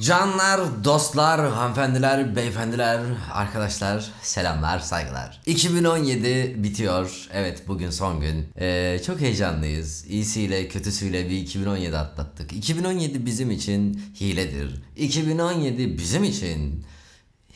Canlar, dostlar, hanımefendiler, beyefendiler, arkadaşlar selamlar, saygılar. 2017 bitiyor. Evet bugün son gün. Ee, çok heyecanlıyız. İyisiyle kötüsüyle bir 2017 atlattık. 2017 bizim için hiledir. 2017 bizim için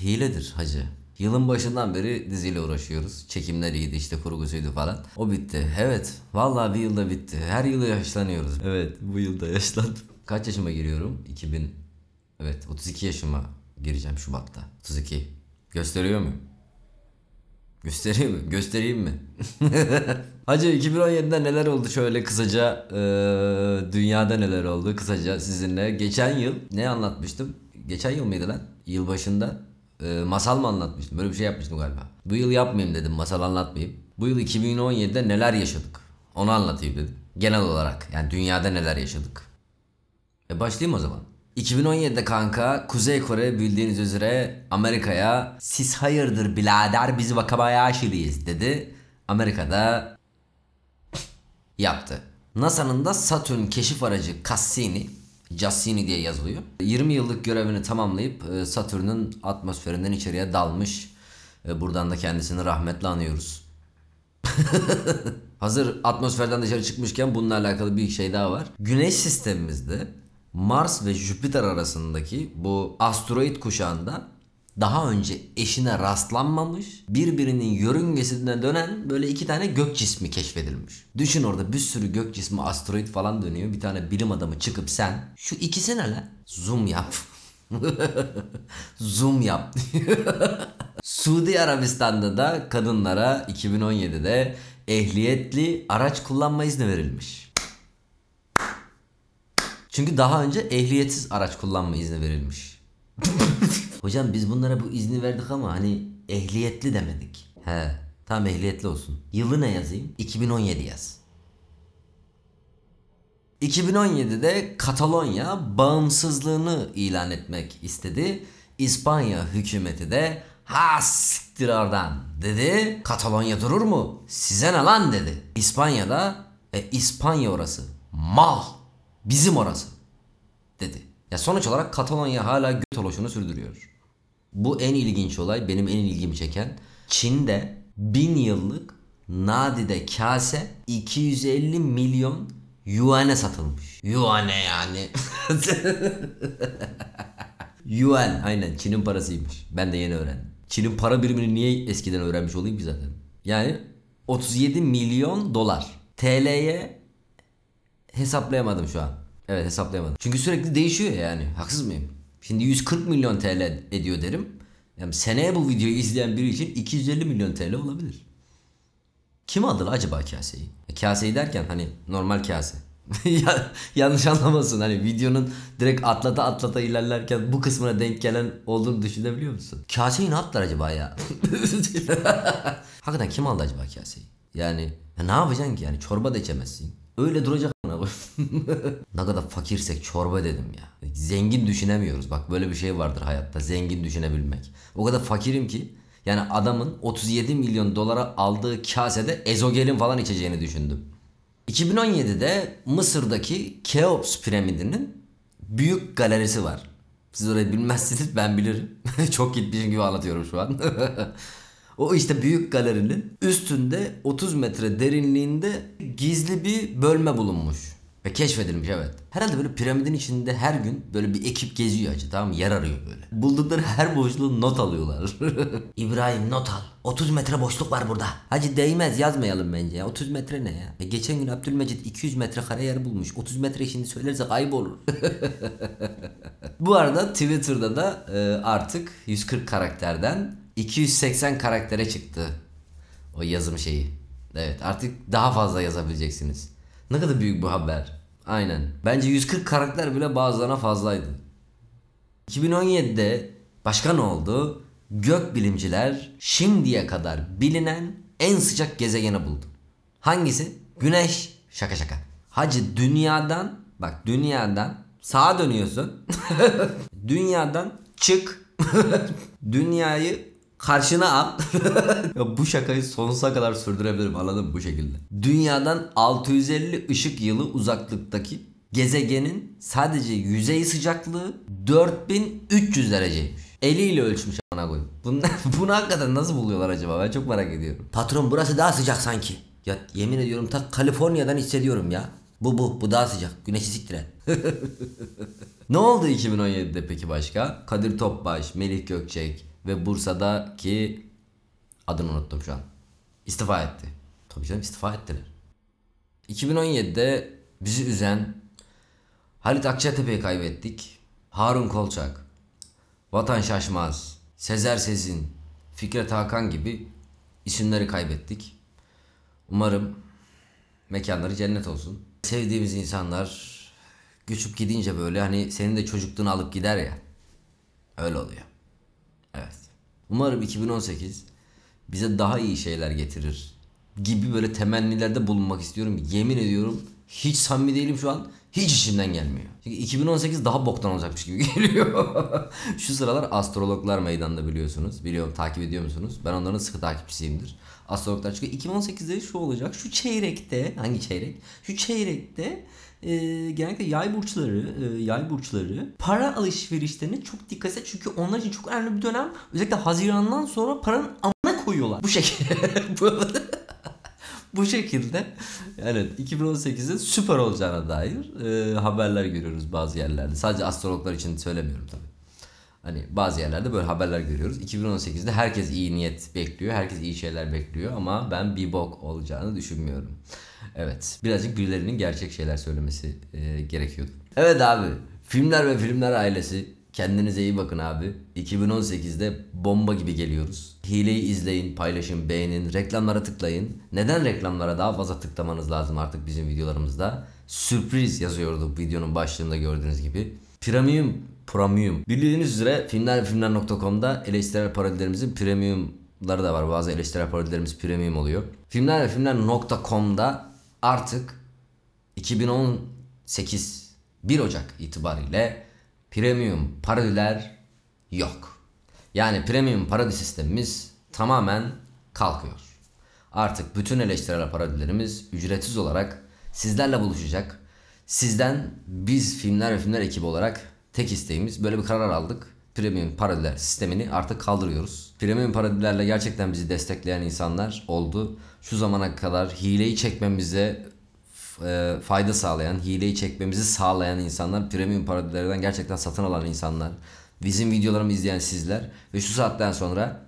hiledir hacı. Yılın başından beri diziyle uğraşıyoruz. Çekimler iyiydi işte kurgusuydu falan. O bitti. Evet. Vallahi bir yılda bitti. Her yılda yaşlanıyoruz. Evet bu yılda yaşlandım. Kaç yaşıma giriyorum? 2000 Evet 32 yaşıma gireceğim Şubat'ta. 32. Gösteriyor mu? Göstereyim mi? Göstereyim mi? Hacı 2017'de neler oldu şöyle kısaca e, dünyada neler oldu kısaca sizinle. Geçen yıl ne anlatmıştım? Geçen yıl mıydı lan? Yıl başında e, masal mı anlatmıştım? Böyle bir şey yapmıştım galiba. Bu yıl yapmayayım dedim masal anlatmayayım. Bu yıl 2017'de neler yaşadık? Onu anlatayım dedim. Genel olarak yani dünyada neler yaşadık. E başlayayım o zaman. 2017'de kanka Kuzey Kore bildiğiniz üzere Amerika'ya siz hayırdır bilader biz vakabayaşiliyiz dedi. Amerika'da yaptı. NASA'nın da Satürn keşif aracı Cassini Cassini diye yazılıyor. 20 yıllık görevini tamamlayıp e, Satürn'ün atmosferinden içeriye dalmış. E, buradan da kendisini rahmetle anıyoruz. Hazır atmosferden dışarı çıkmışken bununla alakalı bir şey daha var. Güneş sistemimizde Mars ve Jüpiter arasındaki bu asteroid kuşağında daha önce eşine rastlanmamış, birbirinin yörüngesine dönen böyle iki tane gök cismi keşfedilmiş. Düşün orada bir sürü gök cismi, asteroid falan dönüyor. Bir tane bilim adamı çıkıp sen şu ikisine la zoom yap. zoom yap. Suudi Arabistan'da da kadınlara 2017'de ehliyetli araç kullanma izni verilmiş. Çünkü daha önce ehliyetsiz araç kullanma izni verilmiş. Hocam biz bunlara bu izni verdik ama hani ehliyetli demedik. He tam ehliyetli olsun. Yılı ne yazayım? 2017 yaz. 2017'de Katalonya bağımsızlığını ilan etmek istedi. İspanya hükümeti de ha siktir oradan dedi. Katalonya durur mu? Size ne lan dedi. İspanya'da e, İspanya orası. Mal. Bizim orası dedi. Ya sonuç olarak Katalonya hala göt oluşunu sürdürüyor. Bu en ilginç olay benim en ilgimi çeken Çin'de bin yıllık nadide kase 250 milyon yuan'e satılmış. Yuan'e yani. Yuan aynen Çin'in parasıymış. Ben de yeni öğrendim. Çin'in para birimini niye eskiden öğrenmiş olayım ki zaten? Yani 37 milyon dolar. TL'ye hesaplayamadım şu an. Evet hesaplayamadım. Çünkü sürekli değişiyor yani. Haksız mıyım? Şimdi 140 milyon TL ediyor derim. Yani seneye bu videoyu izleyen biri için 250 milyon TL olabilir. Kim aldı acaba kaseyi? E, kaseyi derken hani normal kase. Yanlış anlamasın hani videonun direkt atlata atlata ilerlerken bu kısmına denk gelen olduğunu düşünebiliyor musun? Kaseyi ne yaptılar acaba ya? Hakikaten kim aldı acaba kaseyi? Yani ya ne yapacaksın ki yani çorba da içemezsin. Öyle duracak mı ne kadar fakirsek çorba dedim ya. Zengin düşünemiyoruz. Bak böyle bir şey vardır hayatta. Zengin düşünebilmek. O kadar fakirim ki yani adamın 37 milyon dolara aldığı kasede ezogelin falan içeceğini düşündüm. 2017'de Mısır'daki Keops piramidinin büyük galerisi var. Siz orayı bilmezsiniz ben bilirim. Çok gitmişim gibi anlatıyorum şu an. O işte büyük galerinin üstünde 30 metre derinliğinde gizli bir bölme bulunmuş. Ve keşfedilmiş evet. Herhalde böyle piramidin içinde her gün böyle bir ekip geziyor acı tamam mı? Yer arıyor böyle. Buldukları her boşluğu not alıyorlar. İbrahim not al. 30 metre boşluk var burada. Hacı değmez yazmayalım bence ya. 30 metre ne ya? E geçen gün Abdülmecit 200 metre kare yer bulmuş. 30 metre şimdi söylerse kaybolur. Bu arada Twitter'da da e, artık 140 karakterden 280 karaktere çıktı. O yazım şeyi. Evet artık daha fazla yazabileceksiniz. Ne kadar büyük bu haber. Aynen. Bence 140 karakter bile bazılarına fazlaydı. 2017'de başka ne oldu? Gökbilimciler şimdiye kadar bilinen en sıcak gezegeni buldu. Hangisi? Güneş. Şaka şaka. Hacı dünyadan bak dünyadan sağa dönüyorsun. dünyadan çık. Dünyayı karşına al. bu şakayı sonsuza kadar sürdürebilirim anladın mı bu şekilde. Dünyadan 650 ışık yılı uzaklıktaki gezegenin sadece yüzey sıcaklığı 4300 dereceymiş. Eliyle ölçmüş ana koyayım. Bunu, bunu hakikaten nasıl buluyorlar acaba ben çok merak ediyorum. Patron burası daha sıcak sanki. Ya yemin ediyorum tak Kaliforniya'dan hissediyorum ya. Bu bu bu daha sıcak. Güneşi siktiren. ne oldu 2017'de peki başka? Kadir Topbaş, Melih Gökçek, ve Bursa'daki adını unuttum şu an. İstifa etti. Tabii canım istifa ettiler. 2017'de bizi üzen Halit Akçatepe'yi kaybettik. Harun Kolçak, Vatan Şaşmaz, Sezer Sezin, Fikret Hakan gibi isimleri kaybettik. Umarım mekanları cennet olsun. Sevdiğimiz insanlar göçüp gidince böyle hani senin de çocukluğunu alıp gider ya. Öyle oluyor. Evet. Umarım 2018 bize daha iyi şeyler getirir gibi böyle temennilerde bulunmak istiyorum. Yemin ediyorum hiç samimi değilim şu an. Hiç içimden gelmiyor. Çünkü 2018 daha boktan olacakmış gibi geliyor. şu sıralar astrologlar meydanda biliyorsunuz. Biliyorum takip ediyor musunuz? Ben onların sıkı takipçisiyimdir. Astrologlar çünkü 2018'de şu olacak. Şu çeyrekte, hangi çeyrek? Şu çeyrekte e, genellikle yay burçları, e, yay burçları para alışverişlerine çok dikkat et. Çünkü onlar için çok önemli bir dönem. Özellikle Haziran'dan sonra paranın amına koyuyorlar. Bu şekilde. bu şekilde yani 2018'in süper olacağına dair e, haberler görüyoruz bazı yerlerde. Sadece astrologlar için söylemiyorum tabii. Hani bazı yerlerde böyle haberler görüyoruz. 2018'de herkes iyi niyet bekliyor. Herkes iyi şeyler bekliyor ama ben bir bok olacağını düşünmüyorum. Evet. Birazcık gülerinin gerçek şeyler söylemesi e, gerekiyordu. Evet abi. Filmler ve Filmler ailesi Kendinize iyi bakın abi. 2018'de bomba gibi geliyoruz. Hileyi izleyin, paylaşın, beğenin, reklamlara tıklayın. Neden reklamlara daha fazla tıklamanız lazım artık bizim videolarımızda? Sürpriz yazıyorduk videonun başlığında gördüğünüz gibi. Premium, premium. Bildiğiniz üzere filmlerfilmler.com'da eleştirel parodilerimizin premiumları da var. Bazı eleştirel parodilerimiz premium oluyor. Filmlerfilmler.com'da artık 2018 1 Ocak itibariyle premium paradiler yok. Yani premium parodi sistemimiz tamamen kalkıyor. Artık bütün eleştirel paradilerimiz ücretsiz olarak sizlerle buluşacak. Sizden biz filmler ve filmler ekibi olarak tek isteğimiz böyle bir karar aldık. Premium paradiler sistemini artık kaldırıyoruz. Premium paradilerle gerçekten bizi destekleyen insanlar oldu. Şu zamana kadar hileyi çekmemize e, fayda sağlayan, hileyi çekmemizi sağlayan insanlar, premium parodilerden gerçekten satın alan insanlar, bizim videolarımı izleyen sizler ve şu saatten sonra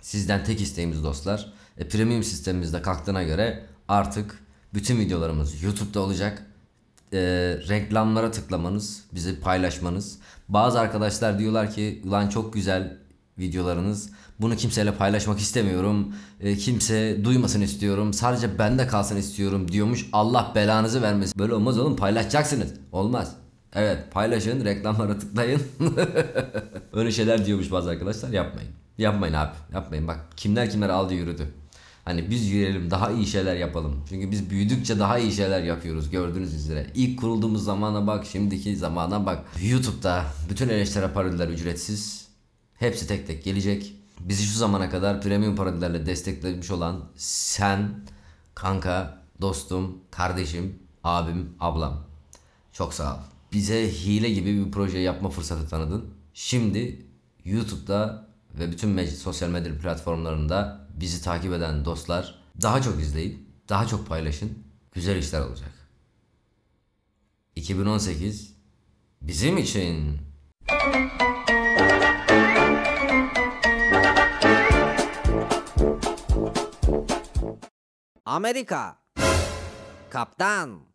sizden tek isteğimiz dostlar, e, premium sistemimizde kalktığına göre artık bütün videolarımız YouTube'da olacak. E, reklamlara tıklamanız, bizi paylaşmanız. Bazı arkadaşlar diyorlar ki ulan çok güzel videolarınız. Bunu kimseyle paylaşmak istemiyorum. E, kimse duymasın istiyorum. Sadece bende kalsın istiyorum diyormuş. Allah belanızı vermesin. Böyle olmaz oğlum paylaşacaksınız. Olmaz. Evet paylaşın reklamlara tıklayın. Öyle şeyler diyormuş bazı arkadaşlar yapmayın. Yapmayın abi yapmayın bak kimler kimler aldı yürüdü. Hani biz yürüyelim daha iyi şeyler yapalım. Çünkü biz büyüdükçe daha iyi şeyler yapıyoruz gördüğünüz üzere. İlk kurulduğumuz zamana bak şimdiki zamana bak. Youtube'da bütün eleştiri parodiler ücretsiz. Hepsi tek tek gelecek. Bizi şu zamana kadar premium paradilerle desteklemiş olan sen, kanka, dostum, kardeşim, abim, ablam. Çok sağ ol. Bize hile gibi bir proje yapma fırsatı tanıdın. Şimdi YouTube'da ve bütün sosyal medya platformlarında bizi takip eden dostlar daha çok izleyin, daha çok paylaşın. Güzel işler olacak. 2018 bizim için. Amerika. Kaptan.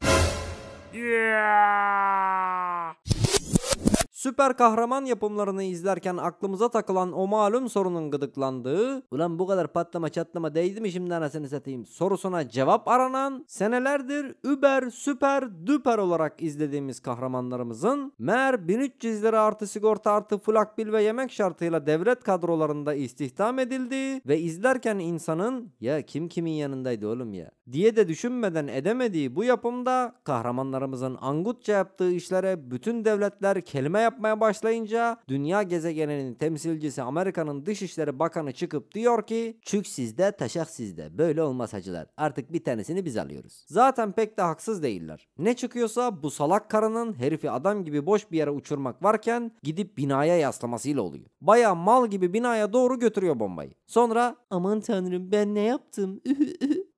Yeah! Süper kahraman yapımlarını izlerken aklımıza takılan o malum sorunun gıdıklandığı, ulan bu kadar patlama çatlama değdi mi şimdi anasını satayım sorusuna cevap aranan, senelerdir über, süper, düper olarak izlediğimiz kahramanlarımızın mer 1300 lira artı sigorta artı flakbil ve yemek şartıyla devlet kadrolarında istihdam edildiği ve izlerken insanın ya kim kimin yanındaydı oğlum ya diye de düşünmeden edemediği bu yapımda kahramanlarımızın angutça yaptığı işlere bütün devletler kelime yapmaya başlayınca dünya gezegeninin temsilcisi Amerika'nın Dışişleri Bakanı çıkıp diyor ki çük sizde taşak sizde böyle olmaz hacılar artık bir tanesini biz alıyoruz. Zaten pek de haksız değiller. Ne çıkıyorsa bu salak karının herifi adam gibi boş bir yere uçurmak varken gidip binaya yaslamasıyla oluyor. Baya mal gibi binaya doğru götürüyor bombayı. Sonra aman tanrım ben ne yaptım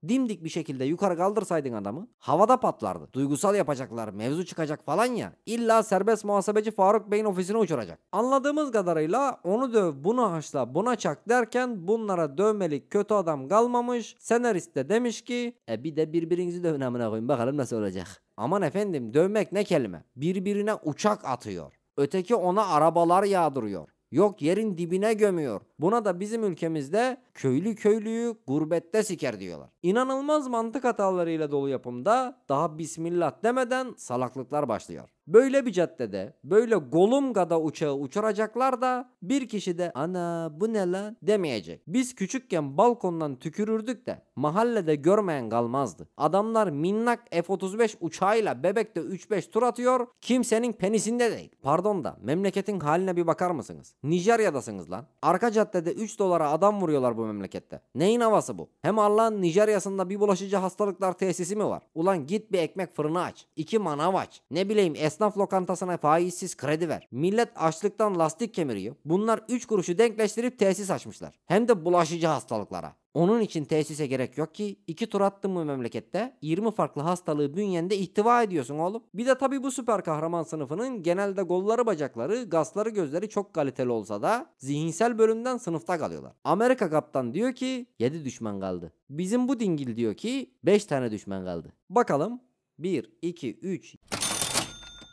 dimdik bir şekilde yukarı kaldırsaydın adamı havada patlardı. Duygusal yapacaklar mevzu çıkacak falan ya illa serbest muhasebeci Faruk Bey'in ofisine uçuracak. Anladığımız kadarıyla onu döv bunu haşla buna çak derken bunlara dövmelik kötü adam kalmamış. Senarist de demiş ki e bir de birbirinizi dövün amına koyun bakalım nasıl olacak. Aman efendim dövmek ne kelime birbirine uçak atıyor. Öteki ona arabalar yağdırıyor. Yok yerin dibine gömüyor. Buna da bizim ülkemizde köylü köylüyü gurbette siker diyorlar inanılmaz mantık hatalarıyla dolu yapımda daha bismillah demeden salaklıklar başlıyor. Böyle bir caddede, böyle Golumga'da uçağı uçuracaklar da bir kişi de ana bu ne lan demeyecek. Biz küçükken balkondan tükürürdük de mahallede görmeyen kalmazdı. Adamlar minnak F-35 uçağıyla bebekte 3-5 tur atıyor kimsenin penisinde değil. Pardon da memleketin haline bir bakar mısınız? Nijerya'dasınız lan. Arka caddede 3 dolara adam vuruyorlar bu memlekette. Neyin havası bu? Hem Allah'ın Nijerya piyasında bir bulaşıcı hastalıklar tesisi mi var? Ulan git bir ekmek fırını aç. iki manav aç. Ne bileyim esnaf lokantasına faizsiz kredi ver. Millet açlıktan lastik kemiriyor. Bunlar 3 kuruşu denkleştirip tesis açmışlar. Hem de bulaşıcı hastalıklara. Onun için tesise gerek yok ki. iki tur attın mı memlekette 20 farklı hastalığı bünyende ihtiva ediyorsun oğlum. Bir de tabii bu süper kahraman sınıfının genelde golları bacakları, gasları gözleri çok kaliteli olsa da zihinsel bölümden sınıfta kalıyorlar. Amerika kaptan diyor ki 7 düşman kaldı. Bizim bu dingil diyor ki 5 tane düşman kaldı. Bakalım 1, 2, 3,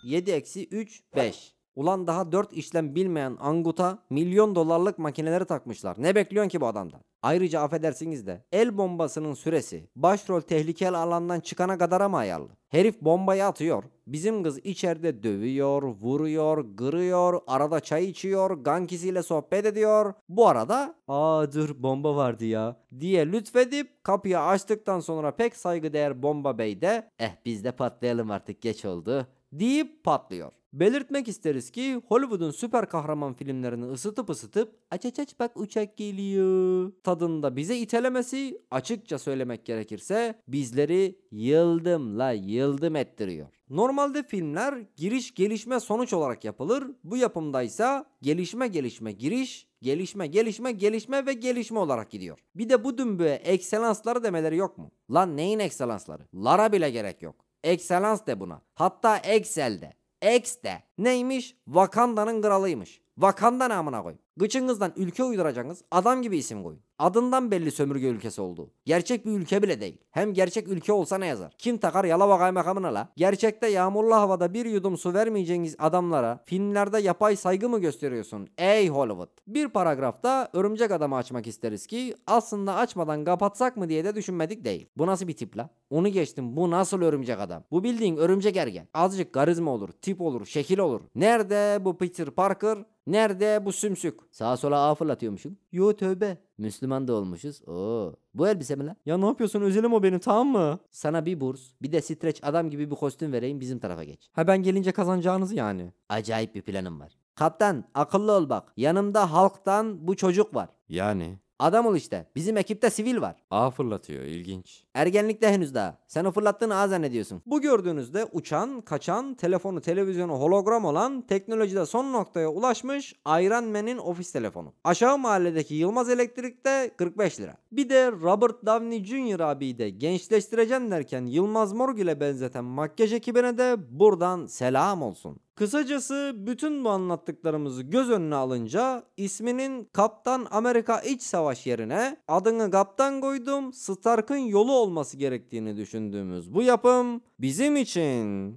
7 eksi 3, 5. Ulan daha 4 işlem bilmeyen Angut'a milyon dolarlık makineleri takmışlar. Ne bekliyorsun ki bu adamdan? Ayrıca affedersiniz de el bombasının süresi başrol tehlikeli alandan çıkana kadar ama ayarlı. Herif bombayı atıyor. Bizim kız içeride dövüyor, vuruyor, gırıyor, arada çay içiyor, gankisiyle sohbet ediyor. Bu arada aa dur bomba vardı ya diye lütfedip kapıyı açtıktan sonra pek saygıdeğer bomba bey de eh biz de patlayalım artık geç oldu deyip patlıyor. Belirtmek isteriz ki Hollywood'un süper kahraman filmlerini ısıtıp ısıtıp aç aç aç bak uçak geliyor tadında bize itelemesi açıkça söylemek gerekirse bizleri yıldımla yıldım ettiriyor. Normalde filmler giriş gelişme sonuç olarak yapılır. Bu yapımda ise gelişme gelişme giriş, gelişme gelişme gelişme ve gelişme olarak gidiyor. Bir de bu dümbüğe ekselansları demeleri yok mu? Lan neyin ekselansları? Lara bile gerek yok. Ekselans de buna. Hatta Excel de. X de neymiş? Wakanda'nın kralıymış. Wakanda namına koy. Gıçınızdan ülke uyduracaksınız. Adam gibi isim koyun. Adından belli sömürge ülkesi oldu. Gerçek bir ülke bile değil. Hem gerçek ülke olsa ne yazar? Kim takar Yalova kaymakamına la? Gerçekte yağmurlu havada bir yudum su vermeyeceğiniz adamlara filmlerde yapay saygı mı gösteriyorsun? Ey Hollywood. Bir paragrafta örümcek adamı açmak isteriz ki aslında açmadan kapatsak mı diye de düşünmedik değil. Bu nasıl bir tip la? Onu geçtim bu nasıl örümcek adam? Bu bildiğin örümcek ergen. Azıcık karizma olur, tip olur, şekil olur. Nerede bu Peter Parker? Nerede bu sümsük? Sağa sola ağ fırlatıyormuşum. Yo tövbe. Müslüman da olmuşuz. Oo. Bu elbise mi lan? Ya ne yapıyorsun? Özelim o benim tamam mı? Sana bir burs, bir de streç adam gibi bir kostüm vereyim bizim tarafa geç. Ha ben gelince kazanacağınız yani. Acayip bir planım var. Kaptan akıllı ol bak. Yanımda halktan bu çocuk var. Yani Adam ol işte. Bizim ekipte sivil var. Ağ fırlatıyor. ilginç. Ergenlikte henüz daha. Sen o fırlattığını ağ zannediyorsun. Bu gördüğünüzde uçan, kaçan, telefonu, televizyonu hologram olan teknolojide son noktaya ulaşmış Iron Man'in ofis telefonu. Aşağı mahalledeki Yılmaz Elektrik'te 45 lira. Bir de Robert Downey Jr. abiyi de gençleştireceğim derken Yılmaz Morgül'e benzeten makyaj ekibine de buradan selam olsun. Kısacası bütün bu anlattıklarımızı göz önüne alınca isminin Kaptan Amerika İç Savaş yerine adını Kaptan koydum Stark'ın yolu olması gerektiğini düşündüğümüz bu yapım bizim için...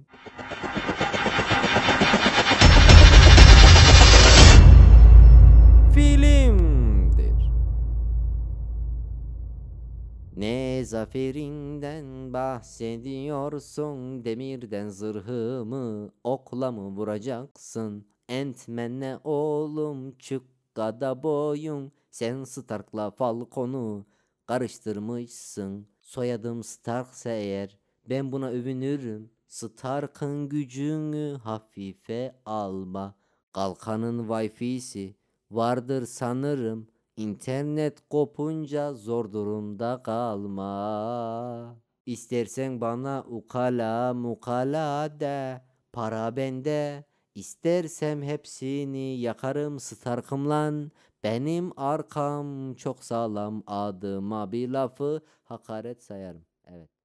zaferinden bahsediyorsun Demirden zırhımı okla mı vuracaksın Entmen'le oğlum çıkkada boyun Sen Stark'la Falcon'u karıştırmışsın Soyadım Stark'sa eğer ben buna övünürüm Stark'ın gücünü hafife alma Kalkanın wifi'si vardır sanırım İnternet kopunca zor durumda kalma. İstersen bana ukala mukala de. Para bende. İstersem hepsini yakarım starkım lan. Benim arkam çok sağlam adıma bir lafı hakaret sayarım. Evet.